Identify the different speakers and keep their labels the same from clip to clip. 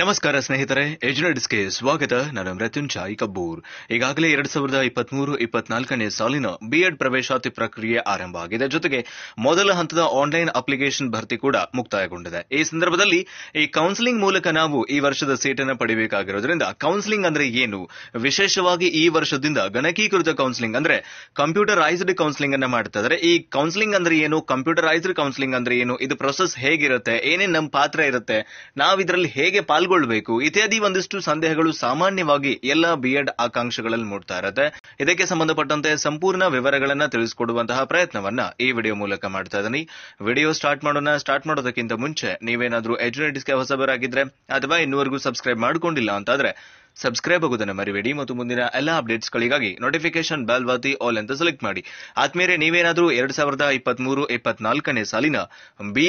Speaker 1: ನಮಸ್ಕಾರ ಸ್ನೇಹಿತರೆ ಎಜುನಡ್ಸ್ಗೆ ಸ್ವಾಗತ ನಾನು ಮೃತ್ಯುಂಜಾಯ್ ಕಬ್ಬೂರ್ ಈಗಾಗಲೇ ಎರಡ್ ಸಾವಿರದ ಇಪ್ಪತ್ಮೂರು ಇಪ್ಪತ್ನಾಲ್ಕನೇ ಸಾಲಿನ ಬಿಎಡ್ ಪ್ರವೇಶಾತಿ ಪ್ರಕ್ರಿಯೆ ಆರಂಭ ಆಗಿದೆ ಜೊತೆಗೆ ಮೊದಲ ಹಂತದ ಆನ್ಲೈನ್ ಅಪ್ಲಿಕೇಶನ್ ಭರ್ತಿ ಕೂಡ ಮುಕ್ತಾಯಗೊಂಡಿದೆ ಈ ಸಂದರ್ಭದಲ್ಲಿ ಈ ಕೌನ್ಸಿಲಿಂಗ್ ಮೂಲಕ ನಾವು ಈ ವರ್ಷದ ಸೀಟನ್ನು ಪಡೆಯಬೇಕಾಗಿರುವುದರಿಂದ ಕೌನ್ಸಿಲಿಂಗ್ ಅಂದ್ರೆ ಏನು ವಿಶೇಷವಾಗಿ ಈ ವರ್ಷದಿಂದ ಗಣಕೀಕೃತ ಕೌನ್ಸಿಲಿಂಗ್ ಅಂದ್ರೆ ಕಂಪ್ಯೂಟರೈಸ್ಡ್ ಕೌನ್ಸಿಲಿಂಗ್ ಅನ್ನ ಮಾಡ್ತಾ ಇದ್ದಾರೆ ಈ ಕೌನ್ಸಿಲಿಂಗ್ ಅಂದ್ರೆ ಏನು ಕಂಪ್ಯೂಟರೈಸ್ಡ್ ಕೌನ್ಸಿಲಿಂಗ್ ಅಂದ್ರೆ ಏನು ಇದು ಪ್ರೊಸೆಸ್ ಹೇಗಿರುತ್ತೆ ಏನೇನು ನಮ್ಮ ಪಾತ್ರ ಇರುತ್ತೆ ನಾವು ಇದರಲ್ಲಿ ಹೇಗೆ ಪಾಲ್ಗೊಳ್ಳ ಪಾಲ್ಗೊಳ್ಬೇಕು ಇತ್ಯಾದಿ ಒಂದಿಷ್ಟು ಸಂದೇಹಗಳು ಸಾಮಾನ್ಯವಾಗಿ ಎಲ್ಲ ಬಿ ಎಡ್ ಆಕಾಂಕ್ಷೆಗಳಲ್ಲಿ ಮೂಡ್ತಾ ಇರುತ್ತೆ ಇದಕ್ಕೆ ಸಂಬಂಧಪಟ್ಟಂತೆ ಸಂಪೂರ್ಣ ವಿವರಗಳನ್ನ ತಿಳಿಸಿಕೊಡುವಂತಹ ಪ್ರಯತ್ನವನ್ನ ಈ ವಿಡಿಯೋ ಮೂಲಕ ಮಾಡ್ತಾ ಇದ್ದೀನಿ ವಿಡಿಯೋ ಸ್ಟಾರ್ಟ್ ಮಾಡೋಣ ಸ್ಟಾರ್ಟ್ ಮಾಡೋದಕ್ಕಿಂತ ಮುಂಚೆ ನೀವೇನಾದ್ರೂ ಎಜುನೇಟಿಸ್ಗೆ ಹೊಸಬರಾಗಿದ್ರೆ ಅಥವಾ ಇನ್ನುವರೆಗೂ ಸಬ್ಸ್ಕ್ರೈಬ್ ಮಾಡ್ಕೊಂಡಿಲ್ಲ ಅಂತಾದ್ರೆ ಸಬ್ಸ್ಕ್ರೈಬ್ ಆಗುವುದನ್ನು ಮರಿಬೇಡಿ ಮತ್ತು ಮುಂದಿನ ಎಲ್ಲ ಅಪ್ಡೇಟ್ಸ್ಗಳಿಗಾಗಿ ನೋಟಿಫಿಕೇಶನ್ ಬೆಲ್ ವಾತಿ ಆಲ್ ಅಂತ ಸೆಲೆಕ್ಟ್ ಮಾಡಿ ಆದ್ಮೇಲೆ ನೀವೇನಾದರೂ ಎರಡ್ ಸಾವಿರದ ಇಪ್ಪತ್ಮೂರು ಇಪ್ಪತ್ನಾಲ್ಕನೇ ಸಾಲಿನ ಬಿ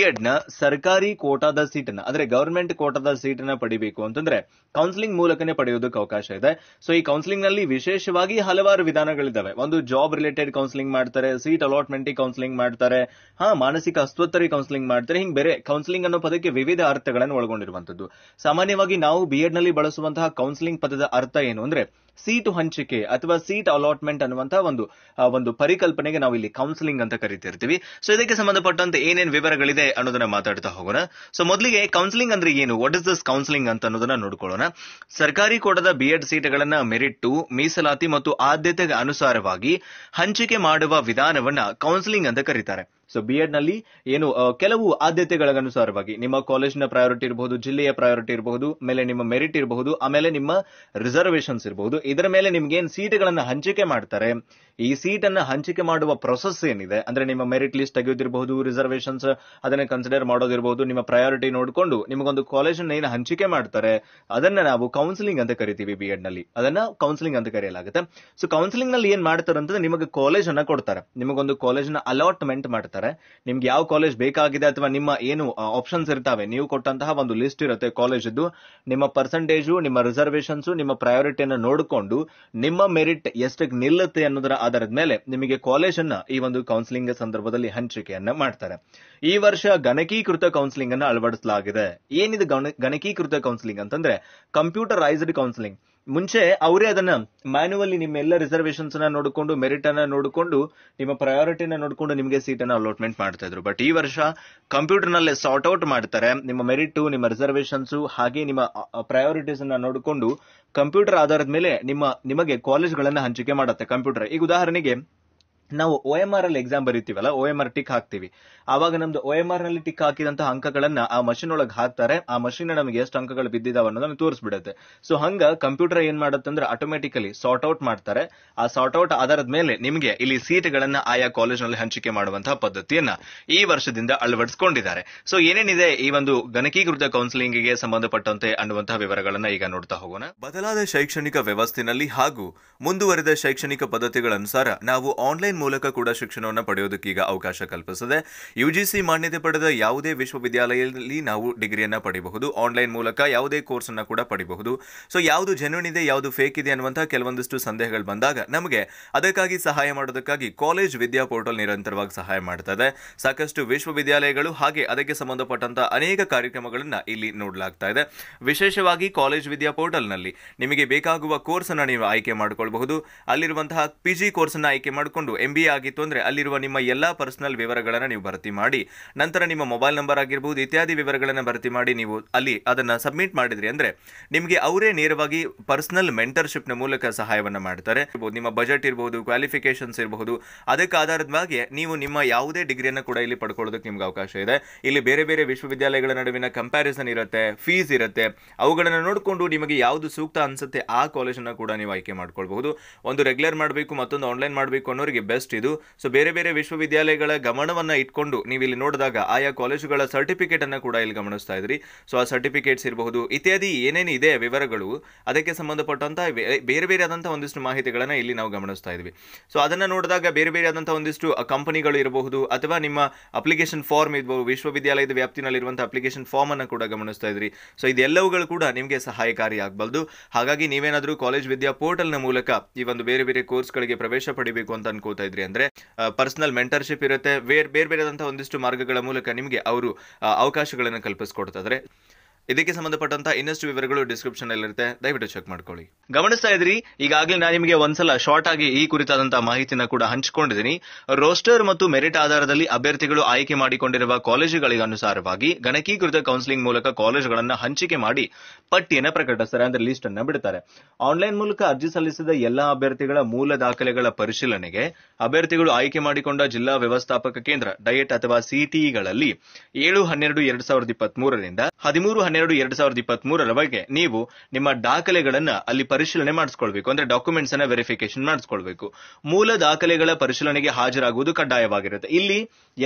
Speaker 1: ಸರ್ಕಾರಿ ಕೋಟಾದ ಸೀಟನ್ನು ಅಂದ್ರೆ ಗವರ್ಮೆಂಟ್ ಕೋಟಾದ ಸೀಟ್ ಅನ್ನು ಪಡಿಬೇಕು ಅಂತಂದ್ರೆ ಕೌನ್ಸಿಲಿಂಗ್ ಮೂಲಕನೇ ಪಡೆಯೋದಕ್ಕೆ ಅವಕಾಶ ಇದೆ ಸೊ ಈ ಕೌನ್ಸಿಲಿಂಗ್ ನಲ್ಲಿ ವಿಶೇಷವಾಗಿ ಹಲವಾರು ವಿಧಾನಗಳಿದ್ದಾವೆ ಒಂದು ಜಾಬ್ ರಿಲೇಟೆಡ್ ಕೌನ್ಸಿಲಿಂಗ್ ಮಾಡ್ತಾರೆ ಸೀಟ್ ಅಲಾಟ್ಮೆಂಟ್ ಕೌನ್ಸಿಲಿಂಗ್ ಮಾಡ್ತಾರೆ ಹಾ ಮಾನಸಿಕ ಅಸ್ವತ್ತರಿ ಕೌನ್ಸಿಲಿಂಗ್ ಮಾಡ್ತಾರೆ ಹಿಂಗ್ ಬೇರೆ ಕೌನ್ಸಿಲಿಂಗ್ ಅನ್ನೋ ಪದಕ್ಕೆ ವಿವಿಧ ಅರ್ಥಗಳನ್ನು ಒಳಗೊಂಡಿರುವಂತದ್ದು ಸಾಮಾನ್ಯವಾಗಿ ನಾವು ಬಿಎಡ್ ನಲ್ಲಿ ಬಳಸುವಂತಹ ಕೌನ್ಸಿಲಿಂಗ್ ಪದದ ಅರ್ಥ ಏನು ಅಂದ್ರೆ ಸೀಟು ಹಂಚಿಕೆ ಅಥವಾ ಸೀಟ್ ಅಲಾಟ್ಮೆಂಟ್ ಅನ್ನುವಂತಹ ಒಂದು ಒಂದು ಪರಿಕಲ್ಪನೆಗೆ ನಾವು ಇಲ್ಲಿ ಕೌನ್ಸಿಲಿಂಗ್ ಅಂತ ಕರಿತಿರ್ತೀವಿ ಸೊ ಇದಕ್ಕೆ ಸಂಬಂಧಪಟ್ಟಂತೆ ಏನೇನು ವಿವರಗಳಿದೆ ಅನ್ನೋದನ್ನ ಮಾತಾಡ್ತಾ ಹೋಗೋಣ ಸೊ ಮೊದಲಿಗೆ ಕೌನ್ಸಿಲಿಂಗ್ ಅಂದ್ರೆ ಏನು ವಾಟ್ ಇಸ್ ದಿಸ್ ಕೌನ್ಸಿಲಿಂಗ್ ಅಂತ ಅನ್ನೋದನ್ನ ನೋಡ್ಕೊಳ್ಳೋಣ ಸರ್ಕಾರಿ ಕೋಟದ ಬಿಎಡ್ ಸೀಟ್ಗಳನ್ನ ಮೆರಿಟ್ಟು ಮೀಸಲಾತಿ ಮತ್ತು ಆದ್ಯತೆಗೆ ಅನುಸಾರವಾಗಿ ಹಂಚಿಕೆ ಮಾಡುವ ವಿಧಾನವನ್ನ ಕೌನ್ಸಿಲಿಂಗ್ ಅಂತ ಕರೀತಾರೆ ಸೊ ಬಿ ನಲ್ಲಿ ಏನು ಕೆಲವು ಆದ್ಯತೆಗಳ ಅನುಸಾರವಾಗಿ ನಿಮ್ಮ ಕಾಲೇಜ್ನ ಪ್ರಯಾರಿಟಿ ಇರಬಹುದು ಜಿಲ್ಲೆಯ ಪ್ರಯಾರಿಟಿ ಇರಬಹುದು ಆಮೇಲೆ ನಿಮ್ಮ ಮೆರಿಟ್ ಇರಬಹುದು ಆಮೇಲೆ ನಿಮ್ಮ ರಿಸರ್ವೇಶನ್ಸ್ ಇರಬಹುದು ಇದರ ಮೇಲೆ ನಿಮ್ಗೆ ಏನ್ ಸೀಟ್ಗಳನ್ನ ಹಂಚಿಕೆ ಮಾಡ್ತಾರೆ ಈ ಸೀಟ್ ಅನ್ನ ಹಂಚಿಕೆ ಮಾಡುವ ಪ್ರೊಸೆಸ್ ಏನಿದೆ ಅಂದ್ರೆ ನಿಮ್ಮ ಮೆರಿಟ್ ಲಿಸ್ಟ್ ತೆಗೆಯೋದಿರಬಹುದು ರಿಸರ್ವೇಶನ್ಸ್ ಅದನ್ನ ಕನ್ಸಿಡರ್ ಮಾಡೋದಿರಬಹುದು ನಿಮ್ಮ ಪ್ರಯಾರಿಟಿ ನೋಡಿಕೊಂಡು ನಿಮಗೊಂದು ಕಾಲೇಜ್ ಏನು ಹಂಚಿಕೆ ಮಾಡ್ತಾರೆ ಅದನ್ನ ನಾವು ಕೌನ್ಸಿಲಿಂಗ್ ಅಂತ ಕರಿತೀವಿ ಬಿ ನಲ್ಲಿ ಅದನ್ನ ಕೌನ್ಸಿಲಿಂಗ್ ಅಂತ ಕರೆಯಲಾಗುತ್ತೆ ಸೊ ಕೌನ್ಸಿಲಿಂಗ್ ನಲ್ಲಿ ಏನ್ ಮಾಡ್ತಾರೆ ಅಂತಂದ್ರೆ ನಿಮಗೆ ಕಾಲೇಜ್ ಅನ್ನ ಕೊಡ್ತಾರೆ ನಿಮಗೊಂದು ಕಾಲೇಜ್ ನ ಅಲಾಟ್ಮೆಂಟ್ ಮಾಡ್ತಾರೆ ಮಾಡ್ತಾರೆ ನಿಮ್ಗೆ ಯಾವ ಕಾಲೇಜ್ ಬೇಕಾಗಿದೆ ಅಥವಾ ನಿಮ್ಮ ಏನು ಆಪ್ಷನ್ಸ್ ಇರ್ತಾವೆ ನೀವು ಕೊಟ್ಟಂತಹ ಒಂದು ಲಿಸ್ಟ್ ಇರುತ್ತೆ ಕಾಲೇಜ್ ನಿಮ್ಮ ಪರ್ಸೆಂಟೇಜು ನಿಮ್ಮ ರಿಸರ್ವೇಶನ್ಸ್ ನಿಮ್ಮ ಪ್ರಯಾರಿಟಿಯನ್ನು ನೋಡಿಕೊಂಡು ನಿಮ್ಮ ಮೆರಿಟ್ ಎಷ್ಟಕ್ಕೆ ನಿಲ್ಲುತ್ತೆ ಅನ್ನೋದರ ಆಧಾರದ ಮೇಲೆ ನಿಮಗೆ ಕಾಲೇಜ್ ಅನ್ನ ಈ ಒಂದು ಕೌನ್ಸಿಲಿಂಗ್ ಸಂದರ್ಭದಲ್ಲಿ ಹಂಚಿಕೆಯನ್ನ ಮಾಡ್ತಾರೆ ಈ ವರ್ಷ ಗಣಕೀಕೃತ ಕೌನ್ಸಿಲಿಂಗ್ ಅನ್ನು ಅಳವಡಿಸಲಾಗಿದೆ ಏನಿದೆ ಗಣಕೀಕೃತ ಕೌನ್ಸಿಲಿಂಗ್ ಅಂತಂದ್ರೆ ಕಂಪ್ಯೂಟರೈಸ್ಡ್ ಕೌನ್ಸಿಲಿಂಗ್ ಮುಂಚೆ ಅವರೇ ಅದನ್ನ ಮ್ಯಾನುವಲ್ಲಿ ನಿಮ್ಮೆಲ್ಲ ರಿಸರ್ವೇಶನ್ಸ್ ನ ನೋಡಿಕೊಂಡು ಮೆರಿಟ್ ಅನ್ನ ನೋಡಿಕೊಂಡು ನಿಮ್ಮ ಪ್ರಯಾರಿಟಿನ ನೋಡಿಕೊಂಡು ನಿಮಗೆ ಸೀಟ್ ಅನ್ನ ಅಲಾಟ್ಮೆಂಟ್ ಮಾಡ್ತಾ ಇದ್ರು ಬಟ್ ಈ ವರ್ಷ ಕಂಪ್ಯೂಟರ್ ನಲ್ಲೇ ಸಾರ್ಟ್ ಔಟ್ ಮಾಡ್ತಾರೆ ನಿಮ್ಮ ಮೆರಿಟ್ ನಿಮ್ಮ ರಿಸರ್ವೇಶನ್ಸ್ ಹಾಗೆ ನಿಮ್ಮ ಪ್ರಯಾರಿಟೀಸ್ ಅನ್ನ ನೋಡಿಕೊಂಡು ಕಂಪ್ಯೂಟರ್ ಆಧಾರದ ಮೇಲೆ ನಿಮ್ಮ ನಿಮಗೆ ಕಾಲೇಜ್ ಹಂಚಿಕೆ ಮಾಡುತ್ತೆ ಕಂಪ್ಯೂಟರ್ ಈಗ ಉದಾಹರಣೆಗೆ ನಾವು ಒ ಎಂ ಆರ್ ಅಲ್ಲಿ ಎಕ್ಸಾಮ್ ಬರೀತೀವಲ್ಲ ಒ ಎಂ ಆರ್ ಟಿಕ್ ಹಾಕ್ತೀವಿ ಆವಾಗ ನಮ್ದು ಒ ಎಂ ಆರ್ ನಲ್ಲಿ ಟಿಕ್ ಹಾಕಿದಂತಹ ಅಂಕಗಳನ್ನ ಆ ಮಷಿನ್ ಒಳಗೆ ಹಾಕ್ತಾರೆ ಆ ಮಷಿನ್ ನಮಗೆ ಎಷ್ಟು ಅಂಕಗಳು ಬಿದ್ದಿದಾವ ಅನ್ನೋದನ್ನ ತೋರಿಸ್ಬಿಡುತ್ತೆ ಸೊ ಹಂಗ ಕಂಪ್ಯೂಟರ್ ಏನ್ ಅಂದ್ರೆ ಆಟೋಮೆಟಿಕಲಿ ಸಾರ್ಟ್ ಔಟ್ ಮಾಡ್ತಾರೆ ಆ ಸಾರ್ಟ್ ಔಟ್ ಆಧಾರದ ಮೇಲೆ ನಿಮಗೆ ಇಲ್ಲಿ ಸೀಟ್ಗಳನ್ನ ಆಯಾ ಕಾಲೇಜ್ ನಲ್ಲಿ ಹಂಚಿಕೆ ಮಾಡುವಂತಹ ಪದ್ಧತಿಯನ್ನ ಈ ವರ್ಷದಿಂದ ಅಳವಡಿಸಿಕೊಂಡಿದ್ದಾರೆ ಸೊ ಏನೇನಿದೆ ಈ ಒಂದು ಗಣಕೀಕೃತ ಕೌನ್ಸಿಲಿಂಗ್ ಗೆ ಸಂಬಂಧಪಟ್ಟಂತೆ ಅನ್ನುವಂತಹ ವಿವರಗಳನ್ನ ಈಗ ನೋಡ್ತಾ ಹೋಗೋಣ ಬದಲಾದ ಶೈಕ್ಷಣಿಕ ವ್ಯವಸ್ಥೆಯಲ್ಲಿ ಹಾಗೂ ಮುಂದುವರೆದ ಶೈಕ್ಷಣಿಕ ಪದ್ಧತಿಗಳ ಅನುಸಾರ ನಾವು ಆನ್ಲೈನ್ ಮೂಲಕ ಕೂಡ ಶಿಕ್ಷಣವನ್ನು ಪಡೆಯೋದಕ್ಕೆ ಈಗ ಅವಕಾಶ ಕಲ್ಪಿಸಿದೆ ಯು ಮಾನ್ಯತೆ ಪಡೆದ ಯಾವುದೇ ವಿಶ್ವವಿದ್ಯಾಲಯದಲ್ಲಿ ನಾವು ಡಿಗ್ರಿಯನ್ನು ಪಡೆಯಬಹುದು ಆನ್ಲೈನ್ ಮೂಲಕ ಯಾವುದೇ ಕೋರ್ಸನ್ನು ಕೂಡ ಪಡೆಯಬಹುದು ಸೊ ಯಾವುದು ಜೆನ್ಯೂನ್ ಇದೆ ಯಾವುದು ಫೇಕ್ ಇದೆ ಅನ್ನುವಂಥ ಕೆಲವೊಂದಿಷ್ಟು ಸಂದೇಹಗಳು ಬಂದಾಗ ನಮಗೆ ಅದಕ್ಕಾಗಿ ಸಹಾಯ ಮಾಡೋದಕ್ಕಾಗಿ ಕಾಲೇಜ್ ವಿದ್ಯಾ ಪೋರ್ಟಲ್ ನಿರಂತರವಾಗಿ ಸಹಾಯ ಮಾಡ್ತಾ ಇದೆ ಸಾಕಷ್ಟು ವಿಶ್ವವಿದ್ಯಾಲಯಗಳು ಹಾಗೆ ಅದಕ್ಕೆ ಸಂಬಂಧಪಟ್ಟಂತಹ ಅನೇಕ ಕಾರ್ಯಕ್ರಮಗಳನ್ನು ಇಲ್ಲಿ ನೋಡಲಾಗ್ತಾ ಇದೆ ವಿಶೇಷವಾಗಿ ಕಾಲೇಜ್ ವಿದ್ಯಾ ಪೋರ್ಟಲ್ನಲ್ಲಿ ನಿಮಗೆ ಬೇಕಾಗುವ ಕೋರ್ಸನ್ನು ನೀವು ಆಯ್ಕೆ ಮಾಡಿಕೊಳ್ಳಬಹುದು ಅಲ್ಲಿರುವಂತಹ ಪಿ ಜಿ ಕೋರ್ಸನ್ನು ಆಯ್ಕೆ ಮಾಡಿಕೊಂಡು ಎಂ ಎಂ ಬಿ ಆಗಿತ್ತು ಅಂದರೆ ಅಲ್ಲಿರುವ ನಿಮ್ಮ ಎಲ್ಲ ಪರ್ಸನಲ್ ವಿವರಗಳನ್ನು ನೀವು ಭರ್ತಿ ಮಾಡಿ ನಂತರ ನಿಮ್ಮ ಮೊಬೈಲ್ ನಂಬರ್ ಆಗಿರ್ಬೋದು ಇತ್ಯಾದಿ ವಿವರಗಳನ್ನು ಭರ್ತಿ ಮಾಡಿ ನೀವು ಅಲ್ಲಿ ಅದನ್ನು ಸಬ್ಮಿಟ್ ಮಾಡಿದ್ರಿ ಅಂದರೆ ನಿಮಗೆ ಅವರೇ ನೇರವಾಗಿ ಪರ್ಸನಲ್ ಮೆಂಟರ್ಶಿಪ್ನ ಮೂಲಕ ಸಹಾಯವನ್ನು ಮಾಡ್ತಾರೆ ನಿಮ್ಮ ಬಜೆಟ್ ಇರ್ಬೋದು ಕ್ವಾಲಿಫಿಕೇಷನ್ಸ್ ಇರಬಹುದು ಅದಕ್ಕೆ ಆಧಾರದ ನೀವು ನಿಮ್ಮ ಯಾವುದೇ ಡಿಗ್ರಿಯನ್ನು ಕೂಡ ಇಲ್ಲಿ ಪಡ್ಕೊಳ್ಳೋದಕ್ಕೆ ನಿಮ್ಗೆ ಅವಕಾಶ ಇದೆ ಇಲ್ಲಿ ಬೇರೆ ಬೇರೆ ವಿಶ್ವವಿದ್ಯಾಲಯಗಳ ನಡುವಿನ ಕಂಪ್ಯಾರಿಸನ್ ಇರುತ್ತೆ ಫೀಸ್ ಇರುತ್ತೆ ಅವುಗಳನ್ನು ನೋಡಿಕೊಂಡು ನಿಮಗೆ ಯಾವುದು ಸೂಕ್ತ ಅನಿಸುತ್ತೆ ಆ ಕಾಲೇಜನ್ನು ಕೂಡ ನೀವು ಆಯ್ಕೆ ಮಾಡ್ಕೊಳ್ಬಹುದು ಒಂದು ರೆಗ್ಯುಲರ್ ಮಾಡಬೇಕು ಮತ್ತೊಂದು ಆನ್ಲೈನ್ ಮಾಡಬೇಕು ಅನ್ನೋರಿಗೆ ಬೆಸ್ಟ್ ಇದು ಸೊ ಬೇರೆ ಬೇರೆ ವಿಶ್ವವಿದ್ಯಾಲಯಗಳ ಗಮನವನ್ನು ಇಟ್ಕೊಂಡು ನೀವು ಇಲ್ಲಿ ನೋಡಿದಾಗ ಆಯಾ ಕಾಲೇಜುಗಳ ಸರ್ಟಿಫಿಕೇಟ್ ಅನ್ನು ಕೂಡ ಇಲ್ಲಿ ಗಮನಿಸ್ತಾ ಇದ್ರಿ ಸೊ ಆ ಸರ್ಟಿಫಿಕೇಟ್ಸ್ ಇರಬಹುದು ಇತ್ಯಾದಿ ಏನೇನು ಇದೆ ವಿವರಗಳು ಅದಕ್ಕೆ ಸಂಬಂಧಪಟ್ಟಂತಹ ಬೇರೆ ಬೇರೆ ಆದಂತಹ ಒಂದಿಷ್ಟು ಮಾಹಿತಿಗಳನ್ನ ಇಲ್ಲಿ ನಾವು ಗಮನಿಸ್ತಾ ಇದ್ವಿ ಸೊ ಅದನ್ನ ನೋಡಿದಾಗ ಬೇರೆ ಬೇರೆ ಆದಂತಹ ಒಂದಿಷ್ಟು ಕಂಪನಿಗಳು ಇರಬಹುದು ಅಥವಾ ನಿಮ್ಮ ಅಪ್ಲಿಕೇಶನ್ ಫಾರ್ಮ್ ಇರಬಹುದು ವಿಶ್ವವಿದ್ಯಾಲಯದ ಇರುವಂತ ಅಪ್ಲಿಕೇಶನ್ ಫಾರ್ಮ್ ಅನ್ನು ಕೂಡ ಗಮನಿಸ್ತಾ ಇದ್ರಿ ಸೊ ಇದೆಲ್ಲವುಗಳು ಕೂಡ ನಿಮಗೆ ಸಹಾಯಕಾರಿ ಆಗಬಲ್ದು ಹಾಗಾಗಿ ನೀವೇನಾದರೂ ಕಾಲೇಜ್ ವಿದ್ಯಾ ಪೋರ್ಟಲ್ನ ಮೂಲಕ ಈ ಒಂದು ಬೇರೆ ಬೇರೆ ಕೋರ್ಸ್ಗಳಿಗೆ ಪ್ರವೇಶ ಪಡಿಬೇಕು ಅಂತ ಅನ್ಕೋತಾರೆ ನೋಡ್ತಾ ಇದ್ರಿ ಅಂದ್ರೆ ಪರ್ಸನಲ್ ಮೆಂಟರ್ಶಿಪ್ ಇರುತ್ತೆ ಬೇರೆ ಬೇರೆ ಒಂದಿಷ್ಟು ಮಾರ್ಗಗಳ ಮೂಲಕ ನಿಮಗೆ ಅವರು ಅವಕಾಶಗಳನ್ನು ಕಲ್ಪಿಸ್ಕೊಡ್ತಾರೆ ಇದಕ್ಕೆ ಸಂಬಂಧಪಟ್ಟಂತ ಇನ್ನಷ್ಟು ವಿವರಗಳು ಡಿಸ್ಕ್ರಿಪ್ಷನ್ ಇರುತ್ತೆ ದಯವಿಟ್ಟು ಚೆಕ್ ಮಾಡ್ಕೊಳ್ಳಿ ಗಮನಿಸ್ತಾ ಇದ್ರಿ ಈಗಾಗಲೇ ನಾನು ನಿಮಗೆ ಒಂದ್ಸಲ ಶಾರ್ಟ್ ಆಗಿ ಈ ಕುರಿತಾದಂತಹ ಮಾಹಿತಿನ ಕೂಡ ಹಂಚಿಕೊಂಡಿದ್ದೀನಿ ರೋಸ್ಟರ್ ಮತ್ತು ಮೆರಿಟ್ ಆಧಾರದಲ್ಲಿ ಅಭ್ಯರ್ಥಿಗಳು ಆಯ್ಕೆ ಮಾಡಿಕೊಂಡಿರುವ ಕಾಲೇಜುಗಳಿಗೆ ಅನುಸಾರವಾಗಿ ಗಣಕೀಕೃತ ಕೌನ್ಸಿಲಿಂಗ್ ಮೂಲಕ ಕಾಲೇಜುಗಳನ್ನು ಹಂಚಿಕೆ ಮಾಡಿ ಪಟ್ಟಿಯನ್ನು ಪ್ರಕಟಿಸ್ತಾರೆ ಅಂದ್ರೆ ಲಿಸ್ಟ್ ಅನ್ನ ಬಿಡುತ್ತಾರೆ ಆನ್ಲೈನ್ ಮೂಲಕ ಅರ್ಜಿ ಸಲ್ಲಿಸಿದ ಎಲ್ಲಾ ಅಭ್ಯರ್ಥಿಗಳ ಮೂಲ ದಾಖಲೆಗಳ ಪರಿಶೀಲನೆಗೆ ಅಭ್ಯರ್ಥಿಗಳು ಆಯ್ಕೆ ಮಾಡಿಕೊಂಡ ಜಿಲ್ಲಾ ವ್ಯವಸ್ಥಾಪಕ ಕೇಂದ್ರ ಡಯಟ್ ಅಥವಾ ಸಿಟಿಇಗಳಲ್ಲಿ e ಏಳು ಹನ್ನೆರಡು ಎರಡ್ ಸಾವಿರದ ಇಪ್ಪತ್ಮೂರರಿಂದ ಹದಿಮೂರು ಹನ್ನೆರಡು ಎರಡ್ ಸಾವಿರದ ಇಪ್ಪತ್ತ್ ಮೂರರ ಬಗ್ಗೆ ನೀವು ನಿಮ್ಮ ದಾಖಲೆಗಳನ್ನ ಅಲ್ಲಿ ಪರಿಶೀಲನೆ ಮಾಡಿಸ್ಕೊಳ್ಬೇಕು ಅಂದ್ರೆ ಡಾಕ್ಯುಮೆಂಟ್ಸ್ ಅನ್ನ ವೆರಿಫಿಕೇಶನ್ ಮಾಡಿಸ್ಕೊಳ್ಬೇಕು ಮೂಲ ದಾಖಲೆಗಳ ಪರಿಶೀಲನೆಗೆ ಹಾಜರಾಗುವುದು ಕಡ್ಡಾಯವಾಗಿರುತ್ತೆ ಇಲ್ಲಿ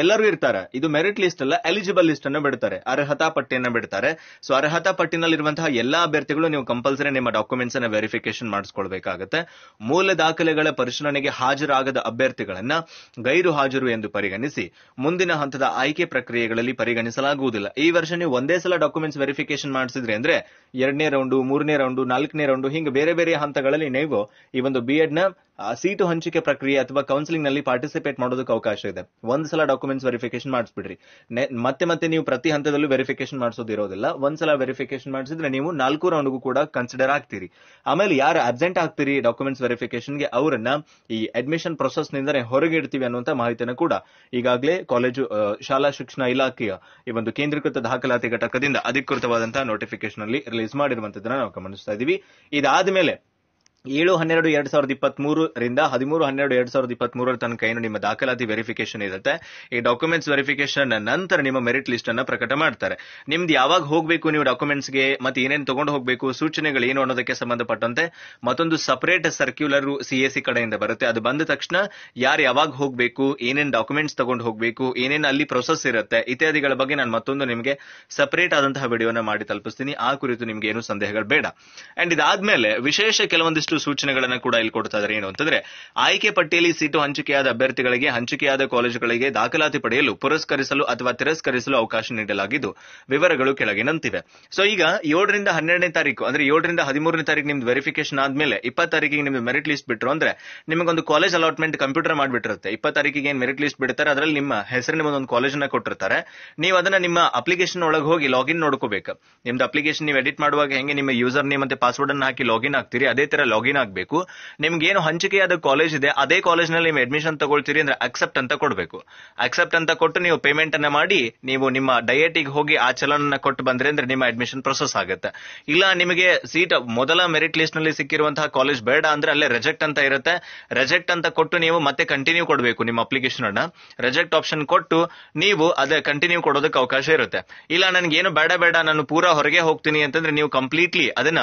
Speaker 1: ಎಲ್ಲರೂ ಇರ್ತಾರೆ ಇದು ಮೆರಿಟ್ ಲಿಸ್ಟ್ ಅಲ್ಲ ಎಲಿಜಿಬಲ್ ಲಿಸ್ಟ್ ಅನ್ನು ಬಿಡ್ತಾರೆ ಅರ್ಹತಾ ಪಟ್ಟಿಯನ್ನು ಬಿಡ್ತಾರೆ ಸೊ ಅರ್ಹತಾ ಪಟ್ಟಿನಲ್ಲಿರುವಂತಹ ಎಲ್ಲಾ ಅಭ್ಯರ್ಥಿಗಳು ನೀವು ಕಂಪಲ್ಸರಿ ನಿಮ್ಮ ಡಾಕ್ಯುಮೆಂಟ್ಸ್ ಅನ್ನ ವೆರಿಫಿಕೇಶನ್ ಮಾಡಿಸಿಕೊಳ್ಬೇಕಾಗುತ್ತೆ ಮೂಲ ದಾಖಲೆಗಳ ಪರಿಶೀಲನೆಗೆ ಹಾಜರಾಗದ ಅಭ್ಯರ್ಥಿಗಳನ್ನ ಗೈರು ಹಾಜರು ಎಂದು ಪರಿಗಣಿಸಿ ಮುಂದಿನ ಹಂತದ ಆಯ್ಕೆ ಪ್ರಕ್ರಿಯೆಗಳಲ್ಲಿ ಪರಿಗಣಿಸಲಾಗುವುದಿಲ್ಲ ಈ ವರ್ಷ ನೀವು ಒಂದೇ ಸಲ ಡಾಕ್ಯುಮೆಂಟ್ಸ್ ಕ್ವಾಲಿಫಿಕೇಶನ್ ಮಾಡಿಸಿದ್ರೆ ಅಂದ್ರೆ ಎರಡನೇ ರೌಂಡು ಮೂರನೇ ರೌಂಡು ನಾಲ್ಕನೇ ರೌಂಡು ಹಿಂಗೆ ಬೇರೆ ಬೇರೆ ಹಂತಗಳಲ್ಲಿ ನೀವು ಈ ಒಂದು ಬಿ ಎಡ್ ಸೀಟು ಹಂಚಿಕೆ ಪ್ರಕ್ರಿಯೆ ಅಥವಾ ಕೌನ್ಸಿಲಿಂಗ್ ನಲ್ಲಿ ಪಾರ್ಟಿಸಿಪೇಟ್ ಮಾಡೋದಕ್ಕೆ ಅವಕಾಶ ಇದೆ ಒಂದ್ ಸಲ ಡಾಕ್ಯುಮೆಂಟ್ಸ್ ವೆರಿಫಿಕೇಶನ್ ಮಾಡಿಸ್ಬಿಡ್ರಿ ಮತ್ತೆ ಮತ್ತೆ ನೀವು ಪ್ರತಿ ಹಂತದಲ್ಲೂ ವೆರಿಫಿಕೇಶನ್ ಮಾಡಿಸೋದಿರೋದಿಲ್ಲ ಸಲ ವೆರಿಫಿಕೇಶನ್ ಮಾಡಿಸಿದ್ರೆ ನೀವು ನಾಲ್ಕು ರೌಂಡ್ಗೂ ಕೂಡ ಕನ್ಸಿಡರ್ ಆಗ್ತೀರಿ ಆಮೇಲೆ ಯಾರು ಅಬ್ಸೆಂಟ್ ಆಗ್ತೀರಿ ಡಾಕ್ಯುಮೆಂಟ್ಸ್ ವೆರಿಫಿಕೇಶನ್ಗೆ ಅವರನ್ನ ಈ ಅಡ್ಮಿಷನ್ ಪ್ರೊಸೆಸ್ ನಿಂದನೇ ಹೊರಗೆ ಇಡ್ತೀವಿ ಅನ್ನುವಂತ ಮಾಹಿತಿನ ಕೂಡ ಈಗಾಗಲೇ ಕಾಲೇಜು ಶಾಲಾ ಶಿಕ್ಷಣ ಇಲಾಖೆಯ ಈ ಒಂದು ಕೇಂದ್ರೀಕೃತ ದಾಖಲಾತಿ ಘಟಕದಿಂದ ಅಧಿಕೃತವಾದಂತಹ ನೋಟಿಫಿಕೇಶನ್ ಅಲ್ಲಿ ರಿಲೀಸ್ ಮಾಡಿರುವಂತದನ್ನ ನಾವು ಗಮನಿಸ್ತಾ ಇದೀವಿ ಇದಾದ ಮೇಲೆ ಏಳು ಹನ್ನೆರಡು ಎರಡ್ ಸಾವಿರದ ಇಪ್ಪತ್ತ್ ಮೂರರಿಂದ ಹದಿಮೂರು ಹನ್ನೆರಡು ಎರಡ್ ಸಾವಿರದ ಇಪ್ಪತ್ತ್ ಮೂರರ ತನಕ ಏನು ನಿಮ್ಮ ದಾಖಲಾತಿ ವೆರಿಫಿಕೇಶನ್ ಇರುತ್ತೆ ಈ ಡಾಕ್ಯುಮೆಂಟ್ಸ್ ವೆರಿಫಿಕೇಶನ್ ನಂತರ ನಿಮ್ಮ ಮೆರಿಟ್ ಲಿಸ್ಟ್ ಅನ್ನ ಪ್ರಕಟ ಮಾಡ್ತಾರೆ ನಿಮ್ದು ಯಾವಾಗ ಹೋಗಬೇಕು ನೀವು ಡಾಕ್ಯುಮೆಂಟ್ಸ್ ಗೆ ಮತ್ತೆ ಏನೇನು ತಗೊಂಡು ಹೋಗಬೇಕು ಸೂಚನೆಗಳು ಏನು ಅನ್ನೋದಕ್ಕೆ ಸಂಬಂಧಪಟ್ಟಂತೆ ಮತ್ತೊಂದು ಸಪರೇಟ್ ಸರ್ಕ್ಯುಲರ್ ಸಿಎಸಿ ಕಡೆಯಿಂದ ಬರುತ್ತೆ ಅದು ಬಂದ ತಕ್ಷಣ ಯಾರು ಯಾವಾಗ ಹೋಗಬೇಕು ಏನೇನು ಡಾಕ್ಯುಮೆಂಟ್ಸ್ ತಗೊಂಡು ಹೋಗಬೇಕು ಏನೇನು ಅಲ್ಲಿ ಪ್ರೊಸೆಸ್ ಇರುತ್ತೆ ಇತ್ಯಾದಿಗಳ ಬಗ್ಗೆ ನಾನು ಮತ್ತೊಂದು ನಿಮಗೆ ಸಪರೇಟ್ ಆದಂತಹ ವಿಡಿಯೋನ ಮಾಡಿ ತಲುಪಿಸ್ತೀನಿ ಆ ಕುರಿತು ನಿಮ್ಗೆ ಏನು ಸಂದೇಹಗಳು ಬೇಡ ಅಂಡ್ ಇದಾದ್ಮೇಲೆ ವಿಶೇಷ ಕೆಲವೊಂದಿಷ್ಟು ಸಾಕಷ್ಟು ಸೂಚನೆಗಳನ್ನು ಕೂಡ ಇಲ್ಲಿ ಕೊಡ್ತಾ ಇದ್ದಾರೆ ಏನು ಅಂತಂದ್ರೆ ಆಯ್ಕೆ ಪಟ್ಟಿಯಲ್ಲಿ ಸೀಟು ಹಂಚಿಕೆಯಾದ ಅಭ್ಯರ್ಥಿಗಳಿಗೆ ಹಂಚಿಕೆಯಾದ ಕಾಲೇಜುಗಳಿಗೆ ದಾಖಲಾತಿ ಪಡೆಯಲು ಪುರಸ್ಕರಿಸಲು ಅಥವಾ ತಿರಸ್ಕರಿಸಲು ಅವಕಾಶ ನೀಡಲಾಗಿದ್ದು ವಿವರಗಳು ಕೆಳಗಿನಂತಿವೆ ಸೊ ಈಗ ಏಳರಿಂದ ಹನ್ನೆರಡನೇ ತಾರೀಕು ಅಂದ್ರೆ ಏಳರಿಂದ ಹದಿಮೂರನೇ ತಾರೀಕು ನಿಮ್ದು ವೆರಿಫಿಕೇಶನ್ ಆದ್ಮೇಲೆ ಇಪ್ಪತ್ತು ತಾರೀಕಿಗೆ ನಿಮ್ದು ಮೆರಿಟ್ ಲಿಸ್ಟ್ ಬಿಟ್ರು ಅಂದ್ರೆ ನಿಮಗೊಂದು ಕಾಲೇಜ್ ಅಲಾಟ್ಮೆಂಟ್ ಕಂಪ್ಯೂಟರ್ ಮಾಡಿಬಿಟ್ಟಿರುತ್ತೆ ಇಪ್ಪತ್ತು ತಾರೀಕಿಗೆ ಏನು ಮೆರಿಟ್ ಲಿಸ್ಟ್ ಬಿಡ್ತಾರೆ ಅದರಲ್ಲಿ ನಿಮ್ಮ ಹೆಸರಿನ ಒಂದೊಂದು ಕಾಲೇಜನ್ನ ಕೊಟ್ಟಿರ್ತಾರೆ ನೀವು ಅದನ್ನ ನಿಮ್ಮ ಅಪ್ಲಿಕೇಶನ್ ಒಳಗೆ ಹೋಗಿ ಲಾಗಿನ್ ನೋಡ್ಕೋಬೇಕು ನಿಮ್ದು ಅಪ್ಲಿಕೇಶನ್ ನೀವು ಎಡಿಟ್ ಮಾಡುವಾಗ ಹೆಂಗೆ ನಿಮ್ಮ ಯೂಸರ್ ನೇಮ್ ಮತ್ತೆ ಪಾಸ್ವರ್ಡ್ ಅನ್ನು ಹಾಕಿ ಲಾಗಿನ್ ಆಗ್ತೀರಿ ಅದೇ ತರ ಲಾಗಿನ್ ಲಾಗಿನ್ ಆಗಬೇಕು ನಿಮ್ಗೇನು ಹಂಚಿಕೆಯಾದ ಕಾಲೇಜ್ ಇದೆ ಅದೇ ನಲ್ಲಿ ನೀವು ಅಡ್ಮಿಷನ್ ತಗೊಳ್ತೀರಿ ಅಂದ್ರೆ ಅಕ್ಸೆಪ್ಟ್ ಅಂತ ಕೊಡಬೇಕು ಅಕ್ಸೆಪ್ಟ್ ಅಂತ ಕೊಟ್ಟು ನೀವು ಪೇಮೆಂಟ್ ಅನ್ನ ಮಾಡಿ ನೀವು ನಿಮ್ಮ ಗೆ ಹೋಗಿ ಆ ಚಲನನ್ನ ಕೊಟ್ಟು ಬಂದ್ರೆ ಅಂದ್ರೆ ನಿಮ್ಮ ಅಡ್ಮಿಷನ್ ಪ್ರೊಸೆಸ್ ಆಗುತ್ತೆ ಇಲ್ಲ ನಿಮಗೆ ಸೀಟ್ ಮೊದಲ ಮೆರಿಟ್ ಲಿಸ್ಟ್ ನಲ್ಲಿ ಸಿಕ್ಕಿರುವಂತಹ ಕಾಲೇಜ್ ಬೇಡ ಅಂದ್ರೆ ಅಲ್ಲೇ ರೆಜೆಕ್ಟ್ ಅಂತ ಇರುತ್ತೆ ರೆಜೆಕ್ಟ್ ಅಂತ ಕೊಟ್ಟು ನೀವು ಮತ್ತೆ ಕಂಟಿನ್ಯೂ ಕೊಡಬೇಕು ನಿಮ್ಮ ಅಪ್ಲಿಕೇಶನ್ ಅನ್ನ ರೆಜೆಕ್ಟ್ ಆಪ್ಷನ್ ಕೊಟ್ಟು ನೀವು ಅದೇ ಕಂಟಿನ್ಯೂ ಕೊಡೋದಕ್ಕೆ ಅವಕಾಶ ಇರುತ್ತೆ ಇಲ್ಲ ನನ್ಗೆ ಏನು ಬೇಡ ಬೇಡ ನಾನು ಪೂರಾ ಹೊರಗೆ ಹೋಗ್ತೀನಿ ಅಂತಂದ್ರೆ ನೀವು ಕಂಪ್ಲೀಟ್ಲಿ ಅದನ್ನ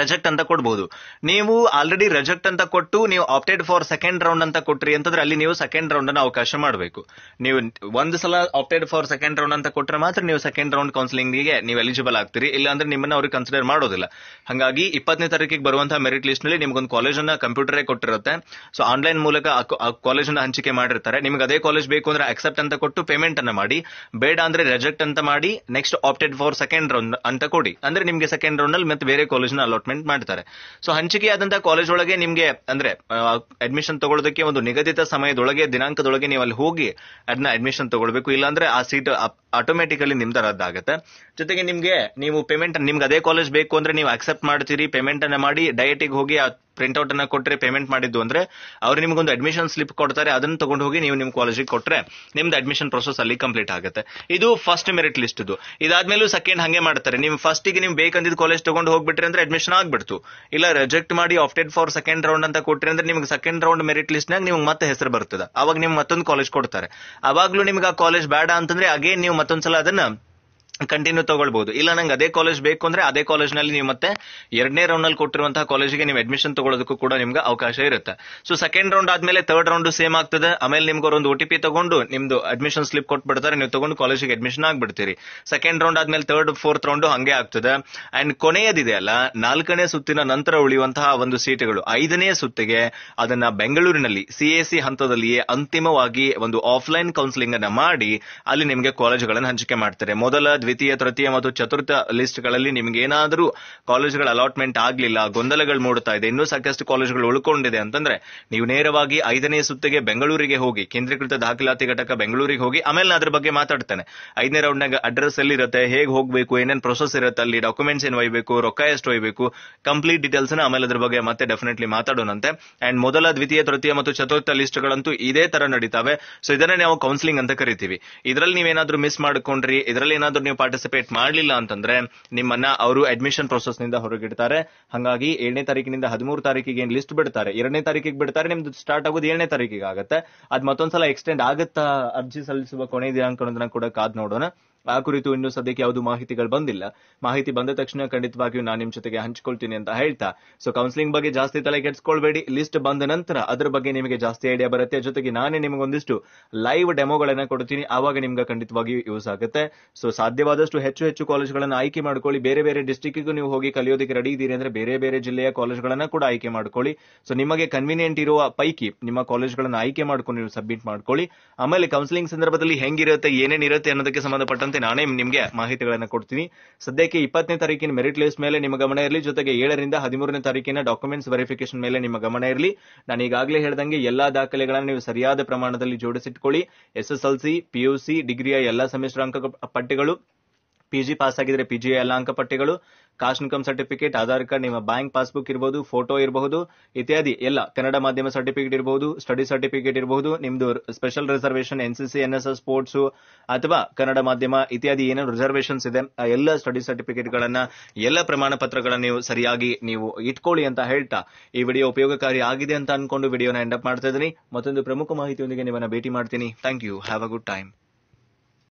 Speaker 1: ರೆಜೆಕ್ಟ್ ಅಂತ ಕೊಡ್ಬೋದು ನೀವು ಆಲ್ರೆಡಿ ರೆಜೆಕ್ಟ್ ಅಂತ ಕೊಟ್ಟು ನೀವು ಆಪ್ಟೆಡ್ ಫಾರ್ ಸೆಕೆಂಡ್ ರೌಂಡ್ ಅಂತ ಕೊಟ್ರಿ ಅಂತಂದ್ರೆ ಅಲ್ಲಿ ನೀವು ಸೆಕೆಂಡ್ ರೌಂಡ್ ಅನ್ನು ಅವಕಾಶ ಮಾಡಬೇಕು ನೀವು ಒಂದು ಸಲ ಆಪ್ಟೆಡ್ ಫಾರ್ ಸೆಕೆಂಡ್ ರೌಂಡ್ ಅಂತ ಕೊಟ್ಟರೆ ಮಾತ್ರ ನೀವು ಸೆಕೆಂಡ್ ರೌಂಡ್ ಕೌನ್ಸಿಲಿಂಗ್ ಗೆ ನೀವು ಎಲಿಜಿಬಲ್ ಆಗ್ತೀರಿ ಇಲ್ಲ ಅಂದ್ರೆ ನಿಮ್ಮನ್ನ ಅವ್ರಿಗೆ ಕನ್ಸಿಡರ್ ಮಾಡೋದಿಲ್ಲ ಹಾಗಾಗಿ ಇಪ್ಪತ್ತನೇ ತಾರೀಕಿಗೆ ಬರುವಂತಹ ಮೆರಿಟ್ ಲಿಸ್ಟ್ ನಲ್ಲಿ ನಿಮ್ಗೊಂದು ಕಾಲೇಜ್ ಅನ್ನ ಕಂಪ್ಯೂಟರೇ ಕೊಟ್ಟಿರುತ್ತೆ ಸೊ ಆನ್ಲೈನ್ ಮೂಲಕ ಕಾಲೇಜ್ ಅನ್ನ ಹಂಚಿಕೆ ಮಾಡಿರ್ತಾರೆ ನಿಮ್ಗೆ ಅದೇ ಕಾಲೇಜ್ ಬೇಕು ಅಂದ್ರೆ ಅಕ್ಸೆಪ್ಟ್ ಅಂತ ಕೊಟ್ಟು ಪೇಮೆಂಟ್ ಅನ್ನ ಮಾಡಿ ಬೇಡ ಅಂದ್ರೆ ರೆಜೆಕ್ಟ್ ಅಂತ ಮಾಡಿ next opted for second round ಅಂತ ಕೊಡಿ ಅಂದ್ರೆ ನಿಮ್ಗೆ ಸೆಕೆಂಡ್ ರೌಂಡ್ ಅಲ್ಲಿ ಮತ್ತೆ ಬೇರೆ ಕಾಲೇಜ್ನ ಅಲಾಟ್ಮೆಂಟ್ ಮಾಡ್ತಾರೆ ಸೊ ಹಂಚಿಕೆ ಆದಂತಹ ಕಾಲೇಜ್ ಒಳಗೆ ನಿಮಗೆ ಅಂದ್ರೆ ಅಡ್ಮಿಷನ್ ತಗೊಳ್ಳೋದಕ್ಕೆ ಒಂದು ನಿಗದಿತ ಸಮಯದೊಳಗೆ ದಿನಾಂಕದೊಳಗೆ ನೀವು ಅಲ್ಲಿ ಹೋಗಿ ಅದನ್ನ ಅಡ್ಮಿಷನ್ ತಗೊಳ್ಬೇಕು ಇಲ್ಲಾಂದ್ರೆ ಆ ಸೀಟ್ ಆಟೋಮೆಟಿಕಲಿ ನಿಮ್ದು ರದ್ದಾಗುತ್ತೆ ಜೊತೆಗೆ ನಿಮ್ಗೆ ನೀವು ಪೇಮೆಂಟ್ ನಿಮ್ಗೆ ಅದೇ ಕಾಲೇಜ್ ಬೇಕು ಅಂದ್ರೆ ನೀವು ಅಕ್ಸೆಪ್ಟ್ ಮಾಡ್ತೀರಿ ಪೇಮೆಂಟ್ ಅನ್ನ ಮಾಡಿ ಡಯಟಿಗೆ ಹೋಗಿ ಪ್ರಿಂಟ್ಔಟ್ ಅನ್ನ ಕೊಟ್ಟರೆ ಪೇಮೆಂಟ್ ಮಾಡಿದ್ದು ಅಂದ್ರೆ ಅವ್ರು ಒಂದು ಅಡ್ಮಿಷನ್ ಸ್ಲಿಪ್ ಕೊಡ್ತಾರೆ ಅದನ್ನ ತಗೊಂಡು ಹೋಗಿ ನೀವು ನಿಮ್ಮ ಕಾಲೇಜಿಗೆ ಕೊಟ್ಟರೆ ನಿಮ್ದು ಅಡ್ಮಿಷನ್ ಪ್ರೊಸೆಸ್ ಅಲ್ಲಿ ಕಂಪ್ಲೀಟ್ ಆಗುತ್ತೆ ಇದು ಫಸ್ಟ್ ಮೆರಿಟ್ ಲಿಸ್ಟ್ ಇದು ಇದಾದ್ಮೇಲೂ ಸೆಕೆಂಡ್ ಹಂಗೆ ಮಾಡ್ತಾರೆ ನಿಮ್ ಫಸ್ಟ್ ಗೆ ನೀವು ಬೇಕಂದಿದ್ದು ಕಾಲೇಜ್ ತಗೊಂಡು ಹೋಗ್ಬಿಟ್ರಿ ಅಂದ್ರೆ ಅಡ್ಮಿಷನ್ ಆಗ್ಬಿಡ್ತು ಇಲ್ಲ ರಿಜೆಕ್ಟ್ ಮಾಡಿ ಆಪ್ಟೆಡ್ ಫಾರ್ ಸೆಕೆಂಡ್ ರೌಂಡ್ ಅಂತ ಕೊಟ್ರಿ ಅಂದ್ರೆ ನಿಮ್ಗೆ ಸೆಕೆಂಡ್ ರೌಂಡ್ ಮೆರಿಟ್ ಲಿಸ್ಟ್ ನಾಗ ನಿಮ್ಗೆ ಮತ್ತೆ ಹೆಸರು ಬರ್ತದೆ ಅವಾಗ ನಿಮ್ ಮತ್ತೊಂದು ಕಾಲೇಜ್ ಕೊಡ್ತಾರೆ ಅವಾಗ್ಲೂ ನಿಮ್ಗೆ ಆ ಕಾಲೇಜ್ ಬೇಡ ಅಂತಂದ್ರೆ ಅಗೇನ್ ನೀವು ಮತ್ತೊಂದ್ಸಲ ಅದನ್ನ ಕಂಟಿನ್ಯೂ ತಗೊಳ್ಬಹುದು ಇಲ್ಲ ನಂಗೆ ಅದೇ ಕಾಲೇಜ್ ಬೇಕು ಅಂದ್ರೆ ಅದೇ ಕಾಲೇಜ್ ನಲ್ಲಿ ನೀವು ಮತ್ತೆ ಎರಡನೇ ರೌಂಡ್ ನಲ್ಲಿ ಕೊಟ್ಟಿರುವಂತಹ ಕಾಲೇಜಿಗೆ ನೀವು ಅಡ್ಮಿಷನ್ ತಗೊಳ್ಳೋದಕ್ಕೂ ಕೂಡ ನಿಮ್ಗೆ ಅವಕಾಶ ಇರುತ್ತೆ ಸೊ ಸೆಕೆಂಡ್ ರೌಂಡ್ ಆದ್ಮೇಲೆ ತರ್ಡ್ ರೌಂಡ್ ಸೇಮ್ ಆಗ್ತದೆ ಆಮೇಲೆ ನಿಮ್ಗೆ ಒಂದು ಓಟಿ ಪಿ ತಗೊಂಡು ನಿಮ್ದು ಅಡ್ಮಿಷನ್ ಸ್ಲಿಪ್ ಕೊಟ್ಬಿಡ್ತಾರೆ ನೀವು ತಗೊಂಡು ಕಾಲೇಜಿಗೆ ಅಡ್ಮಿಷನ್ ಆಗ್ಬಿಡ್ತೀರಿ ಸೆಕೆಂಡ್ ರೌಂಡ್ ಆದ್ಮೇಲೆ ತರ್ಡ್ ಫೋರ್ತ್ ರೌಂಡ್ ಹಂಗೆ ಆಗ್ತದೆ ಅಂಡ್ ಕೊನೆಯದಿದೆ ಅಲ್ಲ ನಾಲ್ಕನೇ ಸುತ್ತಿನ ನಂತರ ಉಳಿಯುವಂತಹ ಒಂದು ಸೀಟುಗಳು ಐದನೇ ಸುತ್ತಿಗೆ ಅದನ್ನ ಬೆಂಗಳೂರಿನಲ್ಲಿ ಸಿಎಸಿ ಹಂತದಲ್ಲಿಯೇ ಅಂತಿಮವಾಗಿ ಒಂದು ಆಫ್ಲೈನ್ ಕೌನ್ಸಿಲಿಂಗ್ ಅನ್ನ ಮಾಡಿ ಅಲ್ಲಿ ನಿಮಗೆ ಕಾಲೇಜುಗಳನ್ನು ಹಂಚಿಕೆ ಮಾಡ್ತಾರೆ ಮೊದಲ ದ್ವಿತೀಯ ತೃತೀಯ ಮತ್ತು ಚತುರ್ಥ ಲಿಸ್ಟ್ಗಳಲ್ಲಿ ನಿಮ್ಗೆ ಏನಾದರೂ ಕಾಲೇಜ್ಗಳು ಅಲಾಟ್ಮೆಂಟ್ ಆಗಲಿಲ್ಲ ಗೊಂದಲಗಳು ಮೂಡ್ತಾ ಇದೆ ಇನ್ನೂ ಸಾಕಷ್ಟು ಕಾಲೇಜುಗಳು ಉಳ್ಕೊಂಡಿದೆ ಅಂತಂದ್ರೆ ನೀವು ನೇರವಾಗಿ ಐದನೇ ಸುತ್ತಿಗೆ ಬೆಂಗಳೂರಿಗೆ ಹೋಗಿ ಕೇಂದ್ರೀಕೃತ ದಾಖಲಾತಿ ಘಟಕ ಬೆಂಗಳೂರಿಗೆ ಹೋಗಿ ಆಮೇಲೆ ನಾನು ಅದ್ರ ಬಗ್ಗೆ ಮಾತಾಡ್ತೇನೆ ಐದನೇ ರೌಂಡ್ನಾಗ ಅಡ್ರೆಸ್ ಎಲ್ಲಿರುತ್ತೆ ಹೇಗೆ ಹೋಗಬೇಕು ಏನೇನು ಪ್ರೊಸೆಸ್ ಇರುತ್ತೆ ಅಲ್ಲಿ ಡಾಕ್ಯುಮೆಂಟ್ಸ್ ಏನು ಒಯ್ಬೇಕು ರೊಕ್ಕ ಎಷ್ಟು ಒಯ್ಬೇಕು ಕಂಪ್ಲೀಟ್ ಡೀಟೇಲ್ಸ್ ನ ಆಮೇಲೆ ಅದ್ರ ಬಗ್ಗೆ ಮತ್ತೆ ಡೆಫಿನೆಟ್ಲಿ ಮಾತಾಡೋಣಂತೆ ಅಂಡ್ ಮೊದಲ ದ್ವಿತೀಯ ತೃತೀಯ ಮತ್ತು ಚತುರ್ಥ ಲಿಸ್ಟ್ಗಳಂತೂ ಇದೇ ತರ ನಡೀತಾವೆ ಸೊ ಇದನ್ನ ನಾವು ಕೌನ್ಸಿಲಿಂಗ್ ಅಂತ ಕರಿತೀವಿ ಇದರಲ್ಲಿ ನೀವೇನಾದ್ರೂ ಮಿಸ್ ಮಾಡ್ಕೊಂಡ್ರಿ ಇದರಲ್ಲಿ ಏನಾದ್ರೂ ನೀವು ಪಾರ್ಟಿಸಿಪೇಟ್ ಮಾಡಲಿಲ್ಲ ಅಂತಂದ್ರೆ ನಿಮ್ಮನ್ನ ಅವರು ಅಡ್ಮಿಷನ್ ಪ್ರೊಸೆಸ್ ನಿಂದ ಹೊರಗಿಡ್ತಾರೆ ಹಾಗಾಗಿ ಏಳನೇ ತಾರೀಕಿನಿಂದ ಹದಿಮೂರು ತಾರೀಕಿಗೆ ಏನ್ ಲಿಸ್ಟ್ ಬಿಡ್ತಾರೆ ಎರಡನೇ ತಾರೀಕಿಗೆ ಬಿಡ್ತಾರೆ ನಿಮ್ದು ಸ್ಟಾರ್ಟ್ ಆಗೋದು ಏಳನೇ ತಾರೀಕಿಗೆ ಆಗುತ್ತೆ ಅದ್ ಮತ್ತೊಂದ್ಸಲ ಎಕ್ಸ್ಟೆಂಡ್ ಆಗುತ್ತಾ ಅರ್ಜಿ ಸಲ್ಲಿಸುವ ಕೊನೆ ದಿನಾಂಕ ಕೂಡ ಕಾದ್ ನೋಡೋಣ ಆ ಕುರಿತು ಇನ್ನೂ ಸದ್ಯಕ್ಕೆ ಯಾವುದು ಮಾಹಿತಿಗಳು ಬಂದಿಲ್ಲ ಮಾಹಿತಿ ಬಂದ ತಕ್ಷಣ ಖಂಡಿತವಾಗಿಯೂ ನಾನು ನಿಮ್ ಜೊತೆಗೆ ಹಂಚಿಕೊಳ್ತೀನಿ ಅಂತ ಹೇಳ್ತಾ ಸೊ ಕೌನ್ಸಿಲಿಂಗ್ ಬಗ್ಗೆ ಜಾಸ್ತಿ ತಲೆ ಕೆಡ್ಸ್ಕೊಳ್ಬೇಡಿ ಲಿಸ್ಟ್ ಬಂದ ನಂತರ ಅದರ ಬಗ್ಗೆ ನಿಮಗೆ ಜಾಸ್ತಿ ಐಡಿಯಾ ಬರುತ್ತೆ ಜೊತೆಗೆ ನಾನೇ ನಿಮಗೊಂದಿಷ್ಟು ಲೈವ್ ಡೆಮೋಗಳನ್ನ ಕೊಡ್ತೀನಿ ಆವಾಗ ನಿಮ್ಗೆ ಖಂಡಿತವಾಗಿಯೂ ಯೂಸ್ ಆಗುತ್ತೆ ಸೊ ಸಾಧ್ಯವಾದಷ್ಟು ಹೆಚ್ಚು ಹೆಚ್ಚು ಕಾಲೇಜ್ಗಳನ್ನು ಆಯ್ಕೆ ಮಾಡ್ಕೊಳ್ಳಿ ಬೇರೆ ಬೇರೆ ಡಿಸ್ಟಿಕ್ಗೂ ನೀವು ಹೋಗಿ ಕಲಿಯೋದಕ್ಕೆ ರೆಡಿ ಇದ್ದೀರಿ ಅಂದ್ರೆ ಬೇರೆ ಬೇರೆ ಜಿಲ್ಲೆಯ ಕಾಲೇಜ್ಗಳನ್ನ ಕೂಡ ಆಯ್ಕೆ ಮಾಡ್ಕೊಳ್ಳಿ ಸೊ ನಿಮಗೆ ಕನ್ವಿನಿಯಂಟ್ ಇರುವ ಪೈಕಿ ನಿಮ್ಮ ಕಾಲೇಜ್ಗಳನ್ನು ಆಯ್ಕೆ ಮಾಡ್ಕೊಂಡು ನೀವು ಸಬ್ಮಿಟ್ ಮಾಡ್ಕೊಳ್ಳಿ ಆಮೇಲೆ ಕೌನ್ಸಿಲಿಂಗ್ ಸಂದರ್ಭದಲ್ಲಿ ಹೆಂಗಿರುತ್ತೆ ಏನೇನಿರುತ್ತೆ ಅನ್ನೋದಕ್ಕೆ ಸಂಬಂಧಪಟ್ಟ ನಾನೇ ನಿಮಗೆ ಮಾಹಿತಿಗಳನ್ನು ಕೊಡ್ತೀನಿ ಸದ್ಯಕ್ಕೆ ಇಪ್ಪತ್ತನೇ ತಾರೀಕಿನ ಮೆರಿಟ್ ಲಿಸ್ಟ್ ಮೇಲೆ ನಿಮ್ಮ ಗಮನ ಇರಲಿ ಜೊತೆಗೆ ಏಳರಿಂದ ಹದಿಮೂರನೇ ತಾರೀಕಿನ ಡಾಕ್ಯುಮೆಂಟ್ಸ್ ವೆರಿಫಿಕೇಶನ್ ಮೇಲೆ ನಿಮ್ಮ ಗಮನ ಇರಲಿ ನಾನು ಈಗಾಗಲೇ ಹೇಳ್ದಂಗೆ ಎಲ್ಲಾ ದಾಖಲೆಗಳನ್ನು ನೀವು ಸರಿಯಾದ ಪ್ರಮಾಣದಲ್ಲಿ ಜೋಡಿಸಿಟ್ಕೊಳ್ಳಿ ಎಸ್ಎಸ್ಎಲ್ಸಿ ಪಿಯುಸಿ ಡಿಗ್ರಿಯ ಎಲ್ಲಾ ಅಂಕ ಪಟ್ಟಿಗಳು ಪಿ ಜಿ ಪಾಸ್ ಆಗಿದ್ರೆ ಪಿ ಎಲ್ಲ ಅಂಕಪಟ್ಟಿಗಳು caste income certificate Aadhaar card ನಿಮ್ಮ ಬ್ಯಾಂಕ್ ಪಾಸ್ಬುಕ್ ಇರಬಹುದು ಫೋಟೋ ಇರಬಹುದು ಇತ್ಯಾದಿ ಎಲ್ಲ ಕನ್ನಡ ಮಾಧ್ಯಮ ಸರ್ಟಿಫಿಕೇಟ್ ಇರಬಹುದು ಸ್ಟಡಿ ಸರ್ಟಿಫಿಕೇಟ್ ಇರಬಹುದು ನಿಮ್ದು special reservation N C C N S S sports ಅಥವಾ ಕನ್ನಡ ಮಾಧ್ಯಮ ಇತ್ಯಾದಿ ಏನೇನು ರಿಸರ್ವೇಶನ್ಸ್ ಇದೆ ಆ ಎಲ್ಲ ಸ್ಟಡಿ ಸರ್ಟಿಫಿಕೇಟ್ ಎಲ್ಲ ಪ್ರಮಾಣ ಪತ್ರಗಳನ್ನ ನೀವು ಸರಿಯಾಗಿ ನೀವು ಇಟ್ಕೊಳ್ಳಿ ಅಂತ ಹೇಳ್ತಾ ಈ ವಿಡಿಯೋ ಉಪಯೋಗಕಾರಿ ಆಗಿದೆ ಅಂತ ಅನ್ಕೊಂಡು ವಿಡಿಯೋನ ಎಂಡ್ ಅಪ್ ಮಾಡ್ತಾ ಇದ್ದೀನಿ ಮತ್ತೊಂದು ಪ್ರಮುಖ ಮಾಹಿತಿಯೊಂದಿಗೆ ನಿಮ್ಮನ್ನ ಭೇಟಿ ಮಾಡ್ತೀನಿ thank you have a good time